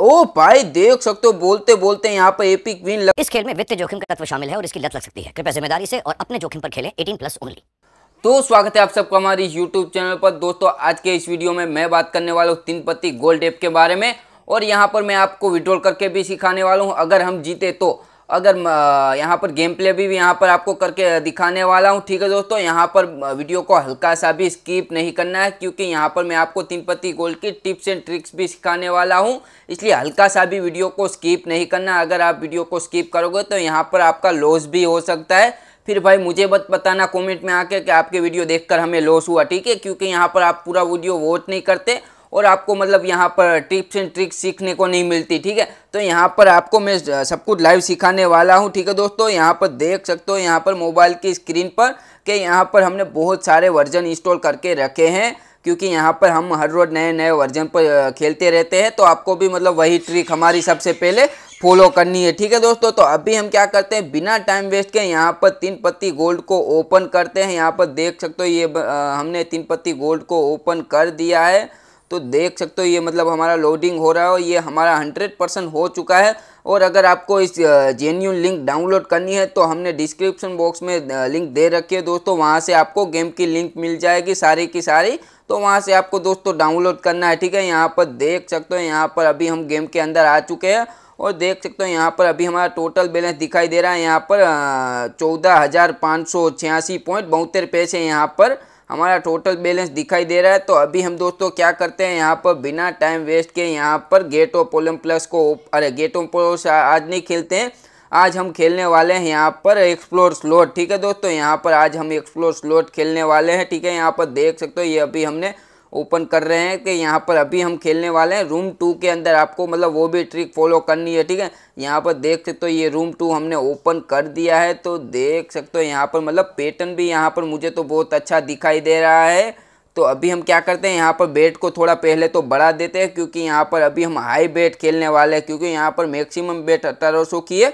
ओ भाई देख सकते हो बोलते बोलते यहाँ पर एपिक विन लग... इस खेल में वित्तीय जोखिम का तत्व शामिल है और इसकी लत लग सकती है कृपया जिम्मेदारी से और अपने जोखिम पर खेले 18 प्लस ओनली तो स्वागत है आप सबका हमारी YouTube चैनल पर दोस्तों आज के इस वीडियो में मैं बात करने वाला हूँ तीन पत्ती गोल्ड एप के बारे में और यहाँ पर मैं आपको विड्रॉल करके भी सिखाने वाला हूँ अगर हम जीते तो अगर यहाँ पर गेम प्ले भी, भी यहाँ पर आपको करके दिखाने वाला हूँ ठीक है दोस्तों यहाँ पर वीडियो को हल्का सा भी स्किप नहीं करना है क्योंकि यहाँ पर मैं आपको पत्ती गोल्ड की टिप्स एंड ट्रिक्स भी सिखाने वाला हूँ इसलिए हल्का सा भी वीडियो को स्किप नहीं करना अगर आप वीडियो को स्किप करोगे तो यहाँ पर आपका लॉस भी हो सकता है फिर भाई मुझे बत बताना कॉमेंट में आके कि आपके वीडियो देख हमें लॉस हुआ ठीक है क्योंकि यहाँ पर आप पूरा वीडियो वोट नहीं करते और आपको मतलब यहाँ पर टिप्स एंड ट्रिक्स सीखने को नहीं मिलती ठीक है तो यहाँ पर आपको मैं सब कुछ लाइव सिखाने वाला हूँ ठीक है दोस्तों यहाँ पर देख सकते हो यहाँ पर मोबाइल की स्क्रीन पर कि यहाँ पर हमने बहुत सारे वर्जन इंस्टॉल करके रखे हैं क्योंकि यहाँ पर हम हर रोज़ नए नए वर्जन पर खेलते रहते हैं तो आपको भी मतलब वही ट्रिक हमारी सबसे पहले फॉलो करनी है ठीक है दोस्तों तो अभी हम क्या करते हैं बिना टाइम वेस्ट के यहाँ पर तीन पत्ती गोल्ड को ओपन करते हैं यहाँ पर देख सकते हो ये हमने तीन पत्ती गोल्ड को ओपन कर दिया है तो देख सकते हो ये मतलब हमारा लोडिंग हो रहा है और ये हमारा हंड्रेड परसेंट हो चुका है और अगर आपको इस जेन्यून लिंक डाउनलोड करनी है तो हमने डिस्क्रिप्शन बॉक्स में लिंक दे रखी है दोस्तों वहाँ से आपको गेम की लिंक मिल जाएगी सारी की सारी तो वहाँ से आपको दोस्तों डाउनलोड करना है ठीक है यहाँ पर देख सकते हो यहाँ पर अभी हम गेम के अंदर आ चुके हैं और देख सकते हो यहाँ पर अभी हमारा टोटल बैलेंस दिखाई दे रहा है यहाँ पर चौदह हज़ार पाँच सौ छियासी पॉइंट बहत्तर पैसे यहाँ पर हमारा टोटल बैलेंस दिखाई दे रहा है तो अभी हम दोस्तों क्या करते हैं यहाँ पर बिना टाइम वेस्ट के यहाँ पर गेट ऑफ पोलम प्लस को अरे गेट ऑफ पोलम आज नहीं खेलते हैं आज हम खेलने वाले हैं यहाँ पर एक्सप्लोर स्लोट ठीक है दोस्तों यहाँ पर आज हम एक्सप्लोर स्लोट खेलने वाले हैं ठीक है यहाँ पर देख सकते हो ये अभी हमने ओपन कर रहे हैं कि यहाँ पर अभी हम खेलने वाले हैं रूम टू के अंदर आपको मतलब वो भी ट्रिक फॉलो करनी है ठीक है यहाँ पर देख सकते हो ये रूम टू हमने ओपन कर दिया है तो देख सकते हो यहाँ पर मतलब पैटर्न भी यहाँ पर मुझे तो बहुत अच्छा दिखाई दे रहा है तो अभी हम क्या करते हैं यहाँ पर बेट को थोड़ा पहले तो बढ़ा देते हैं क्योंकि यहाँ पर अभी हम हाई बेट खेलने वाले हैं क्योंकि यहाँ पर मैक्सिमम बेट अठारह सौ की है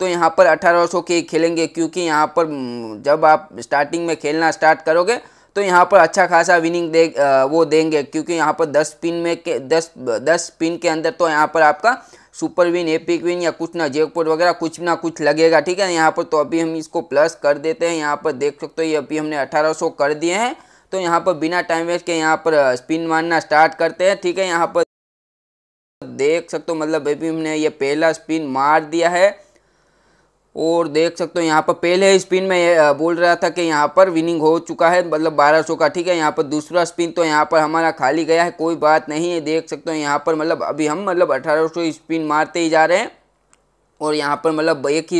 तो यहाँ पर अठारह सौ की खेलेंगे क्योंकि यहाँ पर हम्म, जब आप स्टार्टिंग में खेलना स्टार्ट करोगे तो यहाँ पर अच्छा खासा विनिंग दे वो देंगे क्योंकि यहाँ पर दस पिन में के दस दस पिन के अंदर तो यहाँ पर आपका सुपर विन एपिक विन या कुछ ना जेकपोर्ट वगैरह कुछ ना कुछ लगेगा ठीक है यहाँ पर तो अभी हम इसको प्लस कर देते हैं यहाँ पर देख सकते हो ये अभी हमने 1800 कर दिए हैं तो यहाँ पर बिना टाइम वेस्ट के यहाँ पर स्पिन मारना स्टार्ट करते हैं ठीक है यहाँ पर देख सकते हो मतलब अभी हमने ये पहला स्पिन मार दिया है और देख सकते हो यहाँ पर पहले स्पिन में बोल रहा था कि यहाँ पर विनिंग हो चुका है मतलब 1200 का ठीक है यहाँ पर दूसरा स्पिन तो यहाँ पर हमारा खाली गया है कोई बात नहीं है देख सकते हो यहाँ पर मतलब अभी हम मतलब 1800 स्पिन मारते ही जा रहे हैं और यहाँ पर मतलब एक ही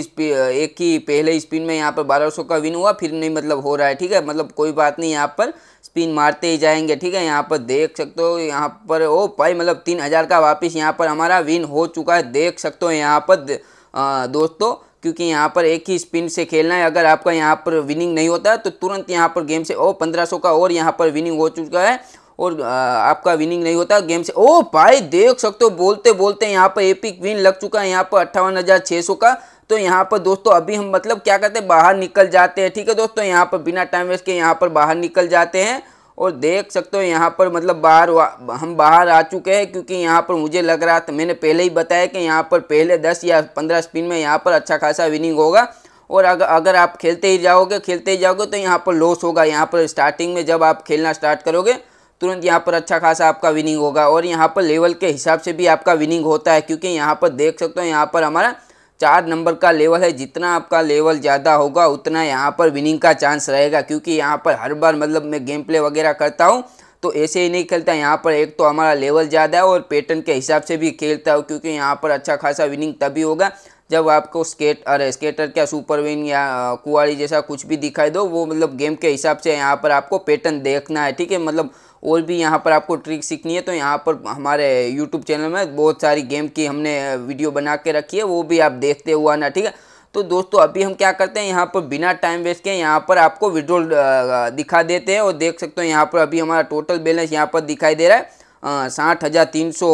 एक ही पहले स्पिन में यहाँ पर सौ का विन हुआ फिर नहीं मतलब हो रहा है ठीक है मतलब कोई बात नहीं यहाँ पर स्पिन मारते ही जाएंगे ठीक है यहाँ पर देख सकते हो यहाँ पर ओ भाई मतलब तीन हज़ार का वापस यहाँ पर हमारा विन हो चुका है देख सकते हो यहाँ पर दोस्तों क्योंकि यहाँ पर एक ही स्पिन से खेलना है अगर आपका यहाँ पर विनिंग नहीं होता तो तुरंत यहाँ पर गेम से ओ पंद्रह का और यहाँ पर विनिंग हो चुका है और आपका विनिंग नहीं होता गेम से ओ भाई देख सकते हो बोलते बोलते यहाँ पर एपिक विन लग चुका है यहाँ पर अट्ठावन का तो यहाँ पर दोस्तों अभी हम मतलब क्या कहते हैं बाहर निकल जाते हैं ठीक है दोस्तों यहाँ पर बिना टाइम वेस्ट के यहाँ पर बाहर निकल जाते हैं और देख सकते हो यहाँ पर मतलब बाहर हम बाहर आ चुके हैं क्योंकि यहाँ पर मुझे लग रहा था मैंने पहले ही बताया कि यहाँ पर पहले दस या पंद्रह स्पिन में यहाँ पर अच्छा खासा विनिंग होगा और अगर अगर आप खेलते ही जाओगे खेलते ही जाओगे तो यहाँ पर लॉस होगा यहाँ पर स्टार्टिंग में जब आप खेलना स्टार्ट करोगे तुरंत यहाँ पर अच्छा खासा आपका विनिंग होगा और यहाँ पर लेवल के हिसाब से भी आपका विनिंग होता है क्योंकि यहाँ पर देख सकते हो यहाँ पर हमारा चार नंबर का लेवल है जितना आपका लेवल ज़्यादा होगा उतना यहाँ पर विनिंग का चांस रहेगा क्योंकि यहाँ पर हर बार मतलब मैं गेम प्ले वगैरह करता हूँ तो ऐसे ही नहीं खेलता यहाँ पर एक तो हमारा लेवल ज़्यादा है और पैटर्न के हिसाब से भी खेलता हूँ क्योंकि यहाँ पर अच्छा खासा विनिंग तभी होगा जब आपको स्केट अरे स्केटर क्या सुपरविन या कुआड़ी जैसा कुछ भी दिखाई दो वो मतलब गेम के हिसाब से यहाँ पर आपको पैटर्न देखना है ठीक है मतलब और भी यहाँ पर आपको ट्रिक सीखनी है तो यहाँ पर हमारे यूट्यूब चैनल में बहुत सारी गेम की हमने वीडियो बना के रखी है वो भी आप देखते हुआ आना ठीक है तो दोस्तों अभी हम क्या करते हैं यहाँ पर बिना टाइम वेस्ट के यहाँ पर आपको विड्रोल दिखा देते हैं और देख सकते हो यहाँ पर अभी हमारा टोटल बैलेंस यहाँ पर दिखाई दे रहा है साठ हज़ार तीन सौ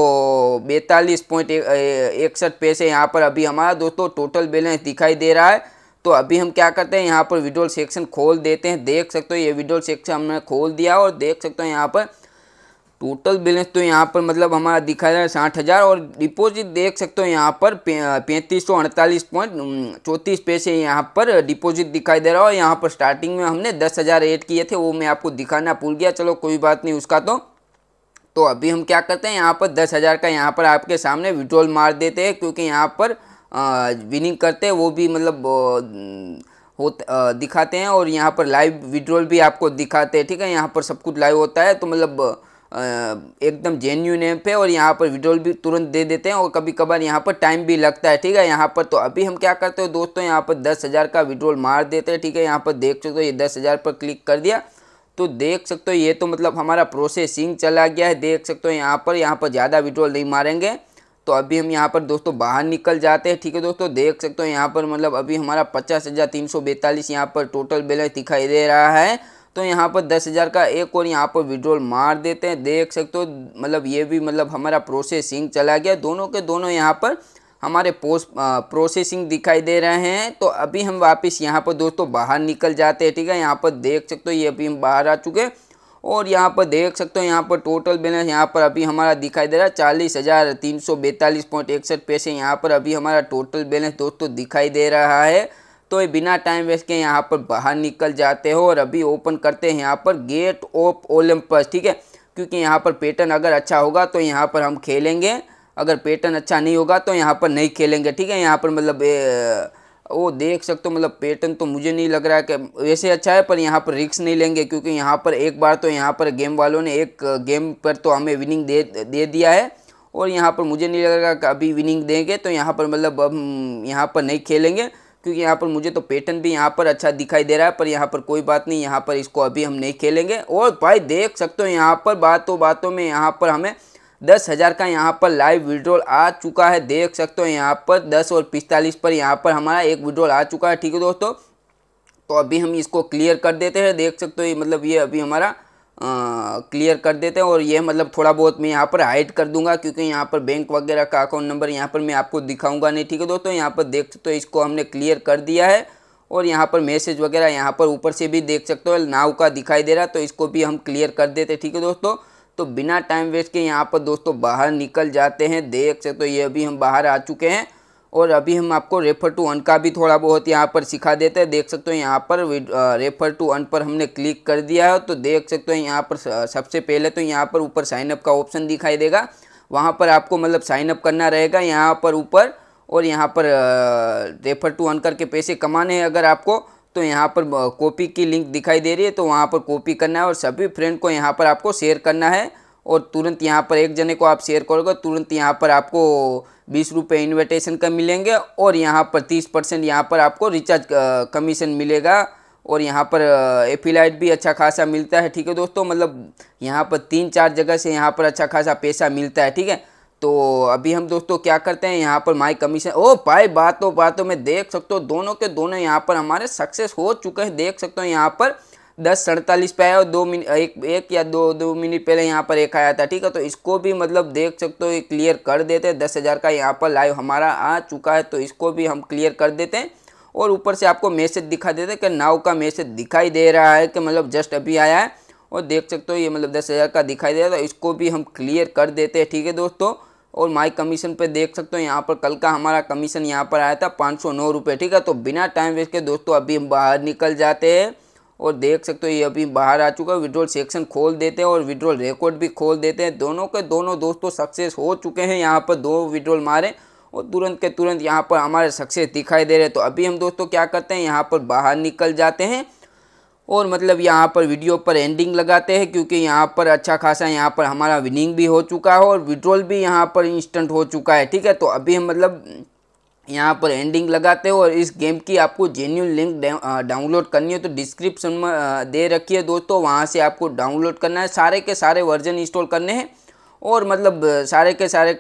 बैतालीस पॉइंट इकसठ पैसे यहाँ पर अभी हमारा दोस्तों टोटल बैलेंस दिखाई दे रहा है तो अभी हम क्या करते हैं यहाँ पर विड्रोल सेक्शन खोल देते हैं देख सकते हो ये विड्रोल सेक्शन हमने खोल दिया और देख सकते हो यहाँ पर टोटल बैलेंस तो यहाँ पर मतलब हमारा दे रहा है साठ हज़ार और डिपॉजिट देख सकते हो यहाँ पर पैंतीस सौ अड़तालीस पॉइंट चौंतीस पैसे यहाँ पर डिपॉजिट दिखाई दे रहा है और यहाँ पर स्टार्टिंग में हमने दस हज़ार एड किए थे वो मैं आपको दिखाना भूल गया चलो कोई बात नहीं उसका तो तो अभी हम क्या करते हैं यहाँ पर दस हज़ार का यहाँ पर आपके सामने विड्रॉल मार देते हैं क्योंकि यहाँ पर विनिंग करते हैं वो भी मतलब हो दिखाते हैं और यहाँ पर लाइव विड्रॉल भी आपको दिखाते हैं ठीक है यहाँ पर सब कुछ लाइव होता है तो मतलब एकदम जेन्यून ऐप है और यहाँ पर विड्रॉल भी तुरंत दे देते हैं और कभी कभार यहाँ पर टाइम भी लगता है ठीक है यहाँ पर तो अभी हम क्या करते हैं दोस्तों यहाँ पर दस हज़ार का विड्रॉल मार देते हैं ठीक है यहाँ पर देख सकते हो ये दस हज़ार पर क्लिक कर दिया तो देख सकते हो ये तो मतलब हमारा प्रोसेसिंग चला गया है देख सकते हो यहाँ पर यहाँ पर ज़्यादा विड्रॉल नहीं मारेंगे तो अभी हम यहाँ पर दोस्तों बाहर निकल जाते हैं ठीक है दोस्तों देख सकते हो यहाँ पर मतलब अभी हमारा पचास हज़ार तीन सौ बैतालीस यहाँ पर टोटल बैलेंस दिखाई दे रहा है तो यहाँ पर दस हज़ार का एक और यहाँ पर विड्रॉल मार देते हैं देख सकते हो मतलब ये भी मतलब हमारा प्रोसेसिंग चला गया दोनों के दोनों यहाँ पर हमारे पोस्ट प्रोसेसिंग दिखाई दे रहे हैं तो अभी हम वापस यहाँ पर दोस्तों बाहर निकल जाते हैं ठीक है यहाँ पर देख सकते हो ये अभी हम बाहर आ चुके हैं और यहाँ पर देख सकते हो यहाँ पर टोटल बैलेंस यहाँ पर अभी हमारा दिखाई दे रहा है चालीस हज़ार तीन सौ बैतालीस पॉइंट इकसठ पैसे यहाँ पर अभी हमारा टोटल बैलेंस दोस्तों दिखाई दे रहा है तो ये बिना टाइम वेस्ट के यहाँ पर बाहर निकल जाते हो और अभी ओपन करते हैं यहाँ पर गेट ऑफ ओलम्पस ठीक है क्योंकि यहाँ पर पैटर्न अगर अच्छा होगा तो यहाँ पर हम खेलेंगे अगर पैटर्न अच्छा नहीं होगा तो यहाँ पर नहीं खेलेंगे ठीक है यहाँ पर मतलब वो देख सकते हो मतलब पैटर्न तो मुझे नहीं लग रहा है कि वैसे अच्छा है पर यहाँ पर रिक्स नहीं लेंगे क्योंकि यहाँ पर एक बार तो यहाँ पर गेम वालों ने एक गेम पर तो हमें विनिंग दे दे दिया है और यहाँ पर मुझे नहीं लग रहा कि अभी विनिंग देंगे तो यहाँ पर मतलब हम यहाँ पर नहीं खेलेंगे क्योंकि यहाँ पर मुझे तो पैटर्न भी यहाँ पर अच्छा दिखाई दे रहा है पर यहाँ पर कोई बात नहीं यहाँ पर इसको अभी हम नहीं खेलेंगे और भाई देख सकते हो यहाँ पर बातों बातों में यहाँ पर हमें दस हज़ार का यहाँ पर लाइव विड्रॉल आ चुका है देख सकते हो यहाँ पर दस और पिस्तालीस पर यहाँ पर हमारा एक विड्रॉल आ चुका है ठीक है दोस्तों तो अभी हम इसको क्लियर कर देते हैं देख सकते हो ये मतलब ये अभी हमारा क्लियर कर देते हैं और ये मतलब थोड़ा बहुत मैं यहाँ पर हाइड कर दूंगा क्योंकि यहाँ पर बैंक वगैरह का अकाउंट नंबर यहाँ पर मैं आपको दिखाऊंगा नहीं ठीक है दोस्तों यहाँ पर देख सकते हो इसको हमने क्लियर कर दिया है और यहाँ पर मैसेज वगैरह यहाँ पर ऊपर से भी देख सकते हो नाव का दिखाई दे रहा तो इसको भी हम क्लियर कर देते ठीक है दोस्तों तो बिना टाइम वेस्ट के यहाँ पर दोस्तों बाहर निकल जाते हैं देख सकते हो तो ये अभी हम बाहर आ चुके हैं और अभी हम आपको रेफर टू अन का भी थोड़ा बहुत यहाँ पर सिखा देते हैं देख सकते हो यहाँ पर रेफर टू अन पर हमने क्लिक कर दिया है तो देख सकते हो यहाँ पर सबसे पहले तो यहाँ पर ऊपर साइनअप का ऑप्शन दिखाई देगा वहाँ पर आपको मतलब साइनअप करना रहेगा यहाँ पर ऊपर और यहाँ पर रेफर टू अन करके पैसे कमाने हैं अगर आपको तो यहाँ पर कॉपी की लिंक दिखाई दे रही है तो वहाँ पर कॉपी करना है और सभी फ्रेंड को यहाँ पर आपको शेयर करना है और तुरंत यहाँ पर एक जने को आप शेयर करोगे तुरंत यहाँ पर आपको बीस रुपये इन्विटेशन का मिलेंगे और यहाँ पर तीस परसेंट यहाँ पर आपको रिचार्ज कमीशन मिलेगा और यहाँ पर एफिलाइट भी अच्छा खासा मिलता है ठीक है दोस्तों मतलब यहाँ पर तीन चार जगह से यहाँ पर अच्छा खासा पैसा मिलता है ठीक है तो अभी हम दोस्तों क्या करते हैं यहाँ पर माई कमीशन ओ भाई बातों बातों में देख सकते हो दोनों के दोनों यहाँ पर हमारे सक्सेस हो चुके हैं देख सकते हो यहाँ पर दस सड़तालीस पे आया और दो मिनट एक एक या दो दो मिनट पहले यहाँ पर एक आया था ठीक है तो इसको भी मतलब देख सकते हो क्लियर कर देते हैं दस हज़ार का यहाँ पर लाइव हमारा आ चुका है तो इसको भी हम क्लियर कर देते हैं और ऊपर से आपको मैसेज दिखा देते हैं कि नाव का मैसेज दिखाई दे रहा है कि मतलब जस्ट अभी आया है और देख सकते हो ये मतलब दस हज़ार का दिखाई दे रहा है तो इसको भी हम क्लियर कर देते हैं ठीक है दोस्तों और माई कमीशन पे देख सकते हो यहाँ पर कल का हमारा कमीशन यहाँ पर आया था पाँच सौ नौ रुपये ठीक है तो बिना टाइम वेस्ट के दोस्तों अभी हम बाहर निकल जाते हैं और देख सकते हो ये अभी बाहर आ चुका है विड्रोल सेक्शन खोल देते हैं और विड्रोल रिकॉर्ड भी खोल देते हैं दोनों के दोनों दोस्तों सक्सेस हो चुके हैं यहाँ पर दो विड्रोल मारे और तुरंत के तुरंत यहाँ पर हमारे सक्सेस दिखाई दे रहे हैं तो अभी हम दोस्तों क्या करते हैं यहाँ पर बाहर निकल जाते हैं और मतलब यहाँ पर वीडियो पर एंडिंग लगाते हैं क्योंकि यहाँ पर अच्छा खासा यहाँ पर हमारा विनिंग भी हो चुका है और विड्रॉल भी यहाँ पर इंस्टेंट हो चुका है ठीक है तो अभी हम मतलब यहाँ पर एंडिंग लगाते हो और इस गेम की आपको जेन्यून लिंक डाउनलोड करनी हो तो डिस्क्रिप्शन में दे रखी है दोस्तों वहाँ से आपको डाउनलोड करना है सारे के सारे वर्जन इंस्टॉल करने हैं और मतलब सारे के सारे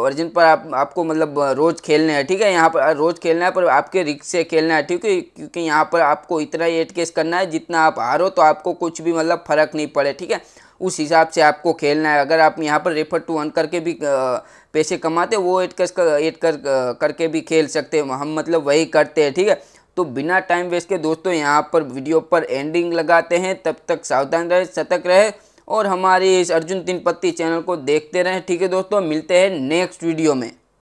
वर्जन पर आप आपको मतलब रोज़ खेलना है ठीक है यहाँ पर रोज़ खेलना है पर आपके रिक्स से खेलना है ठीक है क्योंकि यहाँ पर आपको इतना ही एट केस करना है जितना आप हारो तो आपको कुछ भी मतलब फ़र्क नहीं पड़े ठीक है उस हिसाब से आपको खेलना है अगर आप यहाँ पर रेफर टू वन करके भी पैसे कमाते वो एट केस कर एड कर करके भी खेल सकते हैं हम मतलब वही करते हैं ठीक है तो बिना टाइम वेस्ट के दोस्तों यहाँ पर वीडियो पर एंडिंग लगाते हैं तब तक सावधान रहे सतर्क रहे और हमारे इस अर्जुन तीन पत्ती चैनल को देखते रहें ठीक है दोस्तों मिलते हैं नेक्स्ट वीडियो में